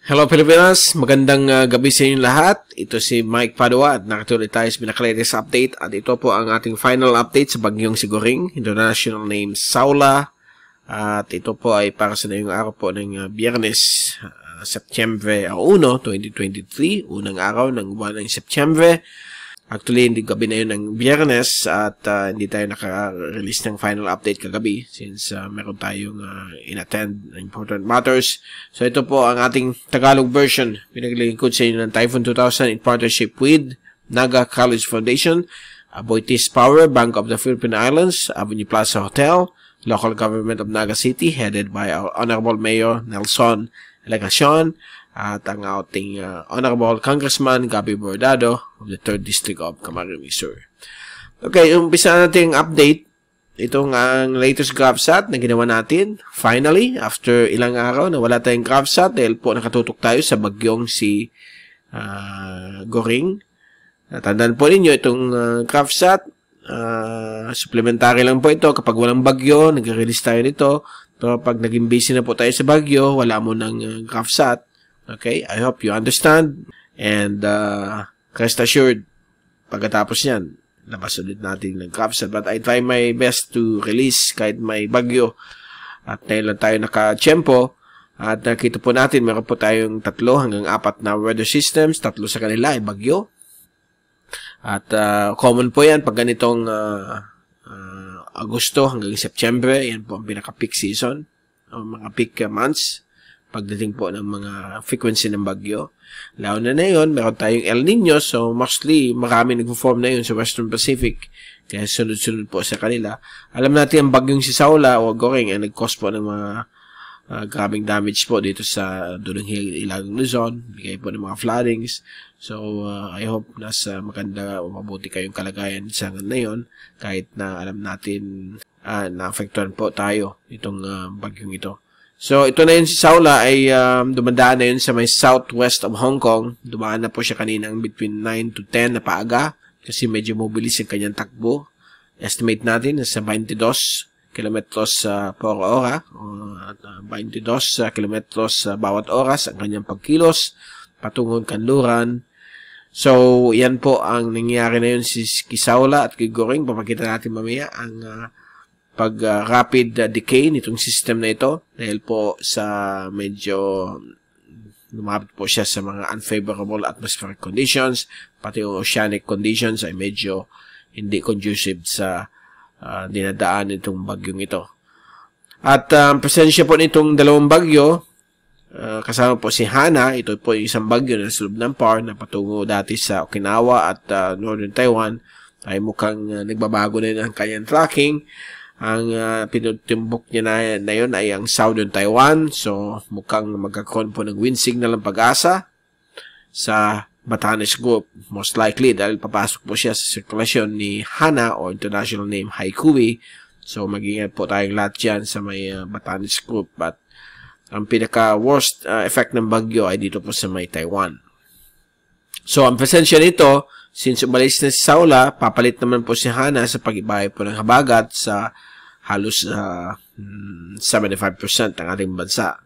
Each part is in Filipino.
Hello Pilipinas, magandang uh, gabi sa inyong lahat. Ito si Mike Padua at nakatuloy tayo sa pinakalatest update at ito po ang ating final update sa Bagyong Siguring, international name Saula. At ito po ay para sa ngayong araw po ng uh, Biyernes, uh, September 1, 2023, unang araw ng buwan ng September. Actually, hindi gabi na yun ng biyernes at uh, hindi tayo naka-release ng final update kagabi since uh, meron tayong uh, in-attend important matters. So ito po ang ating Tagalog version. Pinaglilingkod sa inyo ng Typhoon 2000 in partnership with Naga College Foundation, Aboitiz Power, Bank of the Philippine Islands, Avenue Plaza Hotel, local government of Naga City headed by our Honorable Mayor Nelson Legacion, at ang ating uh, Honorable Congressman Gabby Bordado of the 3rd District of Camarines Sur. Okay, umpisa natin ang update. Ito ang latest GraphSat na ginawa natin. Finally, after ilang araw na wala tayong GraphSat dahil po nakatutok tayo sa bagyong si uh, Goring. Tandaan po ninyo itong uh, GraphSat. Uh, supplementary lang po ito. Kapag walang bagyo, nag-release tayo nito. Pero pag naging busy na po tayo sa bagyo, wala mo ng uh, GraphSat Okay? I hope you understand. And uh, rest assured, pagkatapos niyan, labas ulit natin ng capsule. But I try my best to release kahit may bagyo. At ngayon lang tayo nakachempo. At nakita po natin, meron po tayong tatlo hanggang apat na weather systems. Tatlo sa kanila ay bagyo. At uh, common po yan pag ganitong uh, uh, Agosto hanggang September. Yan po ang pinaka-peak season o mga peak uh, months pagdating po ng mga frequency ng bagyo. Lalo na na yun, meron tayong El Nino, so mostly marami nagpo-form na yun sa Western Pacific. Kaya sunod-sunod po sa kanila. Alam natin ang bagyong si Saula o Goring ang eh, nag-cause po ng mga uh, grabing damage po dito sa Dunang Hill, Ilagang Luzon. Bigay po ng mga floodings. So, uh, I hope nasa maganda o mabuti kayong kalagayan sa ngayon kahit na alam natin uh, naapektuhan po tayo itong uh, bagyong ito. So, ito na yun si Saula ay um, dumadaan na yun sa may southwest of Hong Kong. Dumaan na po siya kaninang between 9 to 10 na paaga kasi medyo mobilis yung kanyang takbo. Estimate natin sa 22 kilometros uh, per hora at uh, 22 uh, kilometros uh, bawat oras ang kanyang pagkilos patungong kanluran. So, yan po ang nangyari na yun si Kisaula at kay Goring. Papakita natin mamaya ang uh, pag uh, ah, rapid uh, decay nitong system na ito dahil po sa medyo lumapit po siya sa mga unfavorable atmospheric conditions pati yung oceanic conditions ay medyo hindi conducive sa uh, dinadaan nitong bagyong ito. At um, presensya po nitong dalawang bagyo Uh, kasama po si Hana, ito po yung isang bagyo na sa loob ng par na patungo dati sa Okinawa at uh, Northern Taiwan ay mukhang uh, nagbabago na ng kanyang tracking ang uh, ah, pinutimbok niya na, na yun ay ang Southern Taiwan. So, mukhang magkakaroon po ng wind signal ang pag-asa sa Batanes Group. Most likely, dahil papasok po siya sa sirkulasyon ni Hana o international name Haikui. So, mag po tayong lahat dyan sa may uh, Batanes Group. But, ang pinaka-worst uh, effect ng bagyo ay dito po sa may Taiwan. So, ang presensya nito, since umalis na si Saula, papalit naman po si Hana sa pag po ng habagat sa halos uh, ah, 75% hmm, ng ating bansa.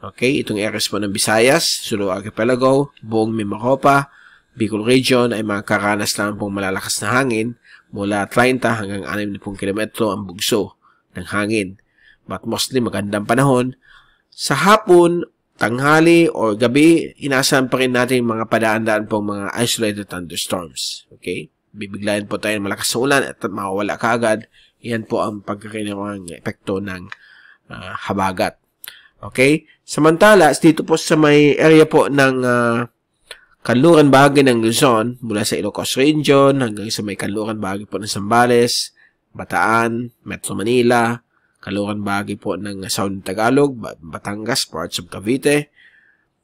Okay, itong areas po ng Visayas, Sulu Archipelago, buong Mimacopa, Bicol Region ay mga karanas lang pong malalakas na hangin mula 30 hanggang 60 km ang bugso ng hangin. But mostly magandang panahon. Sa hapon, tanghali o gabi, inaasahan pa rin natin mga padaan-daan pong mga isolated thunderstorms. Okay? Bibiglayan po tayo ng malakas na ulan at makawala kaagad Iyan po ang pagkakilamang epekto ng uh, habagat. Okay? Samantala, dito po sa may area po ng uh, kanluran bahagi ng Luzon, mula sa Ilocos Region hanggang sa may kanluran bahagi po ng Sambales, Bataan, Metro Manila, kanluran bahagi po ng Southern Tagalog, Batangas, parts of Cavite,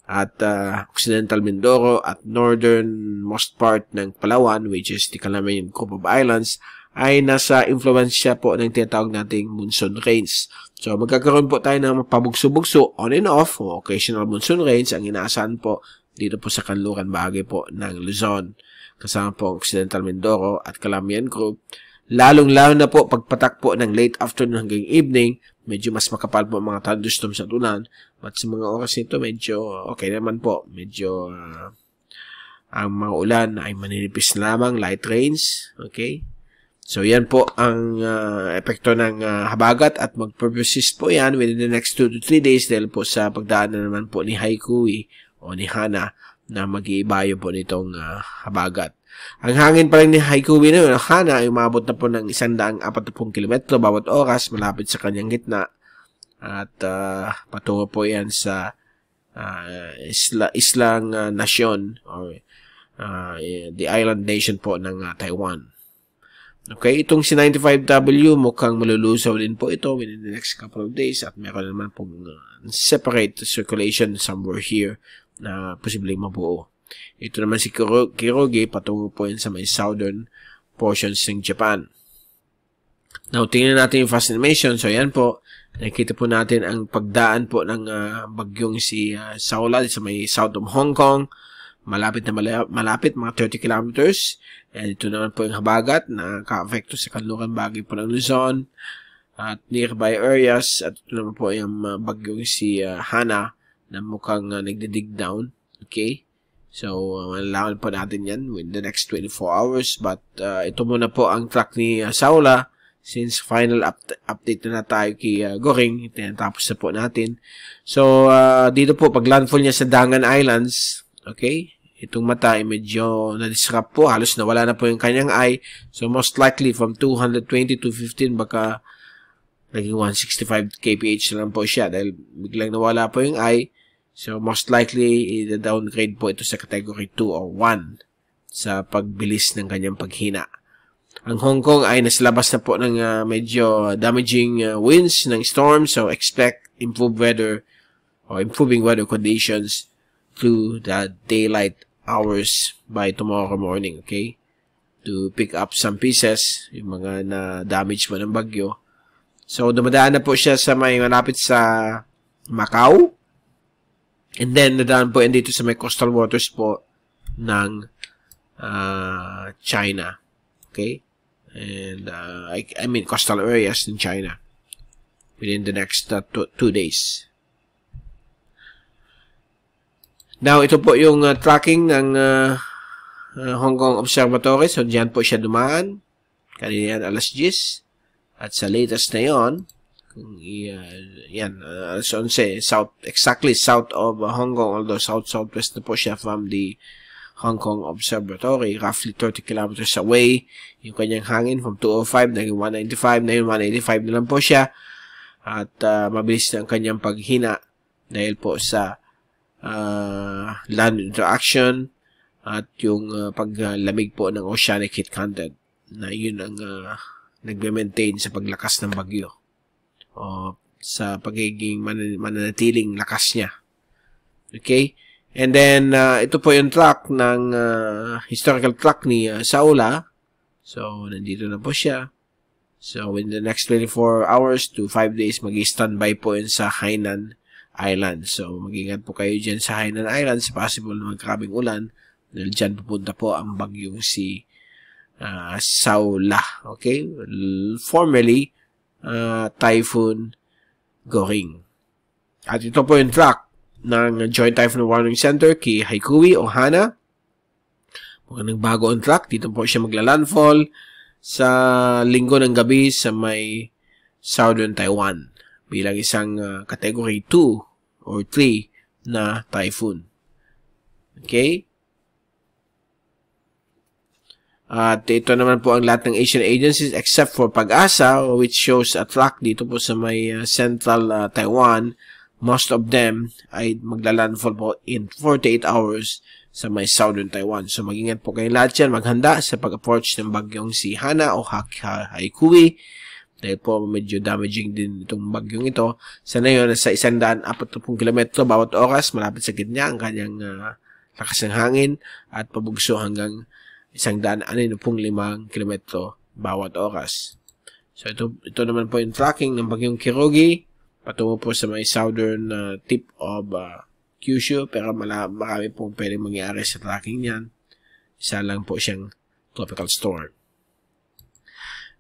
at uh, Occidental Mindoro at northern most part ng Palawan which is the Calamian Group of Islands ay nasa influensya po ng tinatawag nating monsoon rains. So, magkakaroon po tayo ng pabugso-bugso on and off o occasional monsoon rains ang inaasahan po dito po sa kanluran bahagi po ng Luzon. Kasama po ang Occidental Mindoro at Calamian Group. Lalong-lalo na po pagpatak po ng late afternoon hanggang evening, medyo mas makapal po mga thunderstorms sa ulan. But sa mga oras nito, medyo okay naman po. Medyo uh, ang mga ulan ay maninipis lamang, light rains. Okay? So, yan po ang uh, epekto ng uh, habagat at magpurposes po yan within the next 2 to 3 days dahil po sa pagdaan na naman po ni Haikui eh, o ni Hana na mag-iibayo po nitong uh, habagat. Ang hangin pa rin ni Haikui na yun, Hana, ay umabot na po ng 140 km bawat oras malapit sa kanyang gitna. At uh, patungo po yan sa uh, isla, islang uh, nasyon or uh, the island nation po ng uh, Taiwan. Okay, itong si 95W mukhang malulusaw din po ito within the next couple of days at meron naman pong uh, separate circulation somewhere here na posibleng mabuo. Ito naman si Kiroge patungo po yan sa may southern portions ng Japan. Now, tingnan natin yung fast animation. So, yan po. Nakita po natin ang pagdaan po ng uh, bagyong si uh, Saula sa may south of Hong Kong malapit na malapit, mga 30 kilometers. And ito naman po yung habagat na ka-apekto sa kanlukan bagay po ng Luzon at nearby areas. At ito naman po yung uh, bagyong si uh, Hana na mukhang uh, nagdidig down. Okay? So, uh, malalaman po natin yan within the next 24 hours. But uh, ito muna po ang track ni uh, Saula since final up- update na, tayo kay uh, Goring. tapos na po natin. So, uh, dito po, pag landfall niya sa Dangan Islands, Okay? Itong mata ay medyo na-disrupt po. Halos nawala na po yung kanyang eye. So, most likely from 220 to 15 baka naging 165 kph na lang po siya dahil biglang nawala po yung eye. So, most likely, i-downgrade po ito sa category 2 or 1 sa pagbilis ng kanyang paghina. Ang Hong Kong ay nasilabas na po ng uh, medyo damaging uh, winds ng storm, so expect improved weather or improving weather conditions to the daylight hours by tomorrow morning, okay? To pick up some pieces, yung mga na damage mo ng bagyo. So, dumadaan na po siya sa may malapit sa Macau. And then, nadaan po yan dito sa may coastal waters po ng uh, China. Okay? And, uh, I, I mean, coastal areas in China within the next uh, two, two days. Now, ito po yung uh, tracking ng uh, uh Hong Kong Observatory. So, dyan po siya dumaan. Kanina yan, alas 10. At sa latest na yon, kung uh, yan, uh, alas 11, south, exactly south of uh, Hong Kong, although south-southwest na po siya from the Hong Kong Observatory, roughly 30 kilometers away. Yung kanyang hangin from 205 naging 195, na yun 185 na lang po siya. At uh, mabilis na ang kanyang paghina dahil po sa uh, land interaction at yung uh, paglamig po ng oceanic heat content na yun ang uh, nagme-maintain sa paglakas ng bagyo o sa pagiging man- mananatiling lakas niya. Okay? And then, uh, ito po yung track ng uh, historical track ni uh, Saula. So, nandito na po siya. So, in the next 24 hours to 5 days, mag standby po yun sa Hainan Island. So, mag po kayo dyan sa Hainan Islands. Possible na magkakabing ulan. Dahil dyan pupunta po ang bagyong si uh, Saula. Okay? Formerly, uh, Typhoon Goring. At ito po yung track ng Joint Typhoon Warning Center kay Haikui Ohana. Mukhang nagbago ang track. Dito po siya magla-landfall sa linggo ng gabi sa may Southern Taiwan bilang isang uh, Category 2 or 3 na typhoon. Okay? At ito naman po ang lahat ng Asian agencies except for Pag-asa which shows a track dito po sa may uh, central uh, Taiwan. Most of them ay maglalandfall po in 48 hours sa may southern Taiwan. So mag-ingat po kayong lahat yan. Maghanda sa pag-approach ng bagyong si Hana o Haikui dahil po medyo damaging din itong bagyong ito. Sana yun, Sa ngayon, nasa 140 kilometro bawat oras, malapit sa gitna ang kanyang uh, lakas ng hangin at pabugso hanggang 165 kilometro bawat oras. So ito, ito naman po yung tracking ng bagyong Kirugi patungo po sa may southern uh, tip of uh, Kyushu pero mala, marami pong pwedeng mangyari sa tracking niyan. Isa lang po siyang tropical storm.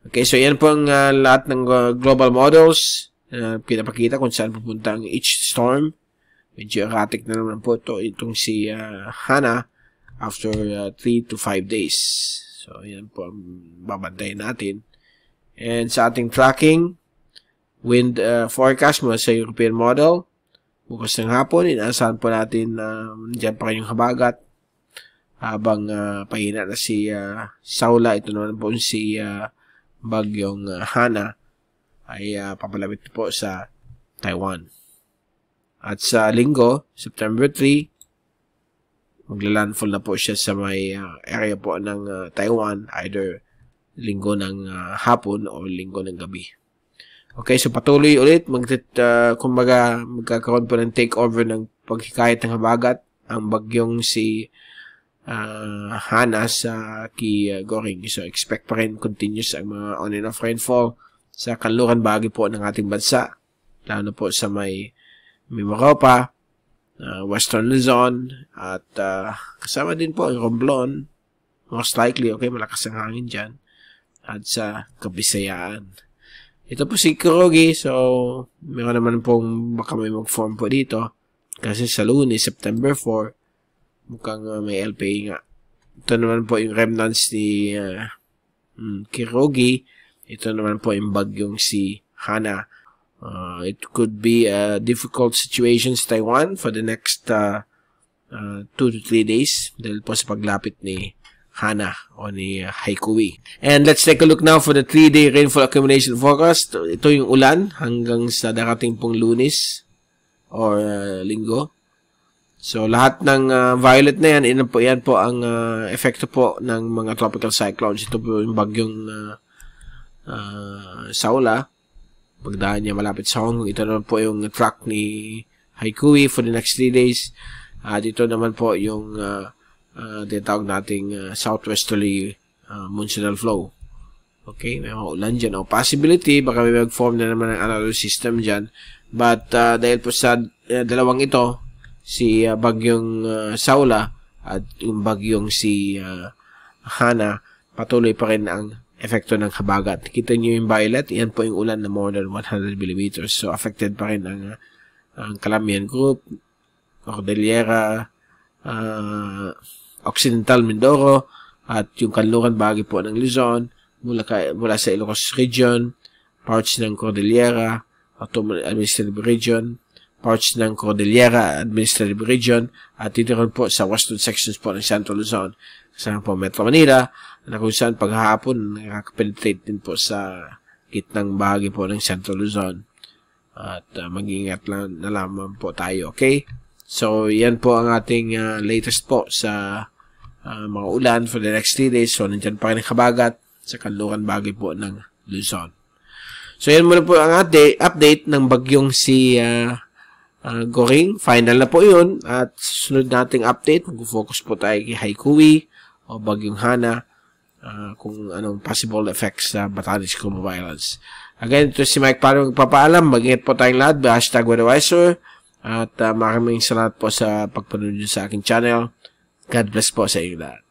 Okay, so yan po ang uh, lahat ng uh, global models na uh, pinapakita kung saan pupunta ang each storm. Medyo erratic na naman po ito, itong si uh, Hana after 3 uh, to 5 days. So, yan po ang babantayin natin. And sa ating tracking, wind uh, forecast mula sa European model, bukas ng hapon, inaasahan po natin na uh, dyan pa kayong habagat habang uh, pahina na si uh, Saula. Ito naman po si uh, bagyong ah, Hana ay uh, papalapit po sa Taiwan. At sa linggo, September 3, maglalandfall na po siya sa may uh, area po ng uh, Taiwan, either linggo ng uh, hapon o linggo ng gabi. Okay, so patuloy ulit, magtit, uh, kumbaga magkakaroon po ng takeover ng paghikayat ng habagat ang bagyong si uh, Hana sa kay uh, Goring. So expect pa rin continuous ang mga on and off rainfall sa kanluran bahagi po ng ating bansa. Lalo po sa may Mimaropa, uh, ah, Western Luzon, at uh, kasama din po ang Romblon. Most likely, okay, malakas ang hangin dyan. At sa Kabisayaan. Ito po si Kurogi, so meron naman pong baka may mag-form po dito. Kasi sa lunes, September 4, Mukhang uh, may LPA nga. Ito naman po yung remnants ni uh, um, Kirogi. Ito naman po yung bagyong si Hana. Uh, it could be a difficult situation sa Taiwan for the next 2 uh, uh, two to 3 days dahil po sa paglapit ni Hana o ni Haikui. And let's take a look now for the 3-day rainfall accumulation forecast. Ito yung ulan hanggang sa darating pong lunis or uh, linggo. So lahat ng uh, violet na yan, yan po, yan po ang uh, epekto po ng mga tropical cyclones. Ito po yung bagyong uh, uh, Saula. Pagdaan niya malapit sa Hong Kong. Ito naman po yung track ni Haikui for the next 3 days. At ito naman po yung uh, uh, tinatawag nating uh, southwesterly uh, monsoonal flow. Okay, may mga ulan dyan. O, oh, possibility, baka may mag-form na naman ng another system dyan. But uh, dahil po sa uh, dalawang ito, si uh, bagyong uh, Saula at yung bagyong si uh, Hana patuloy pa rin ang epekto ng habagat. Kita niyo yung violet, yan po yung ulan na more than 100 mm. So affected pa rin ang, uh, ang Calamian Group, Cordillera, uh, Occidental Mindoro, at yung kanluran bahagi po ng Luzon, mula, ka, mula sa Ilocos Region, parts ng Cordillera, Autonomous Administrative Region, parts ng Cordillera Administrative Region at titiron po sa western sections po ng Central Luzon kasama po Metro Manila na kung saan paghahapon nakaka-penetrate din po sa gitnang bahagi po ng Central Luzon at uh, mag-ingat lang na lamang po tayo okay so yan po ang ating uh, latest po sa uh, mga ulan for the next 3 days so nandyan pa rin ang kabagat sa kanluran bahagi po ng Luzon so yan muna po ang update ng bagyong si uh, uh, going. Final na po yun. At susunod nating update, mag-focus po tayo kay Haikui o Bagyong Hana uh, kung anong possible effects sa uh, Batanes Coronavirus. Again, ito si Mike Paro magpapaalam. Mag-ingat po tayong lahat. Hashtag Wadawiser. At uh, maraming salamat po sa pagpanood sa aking channel. God bless po sa inyo lahat.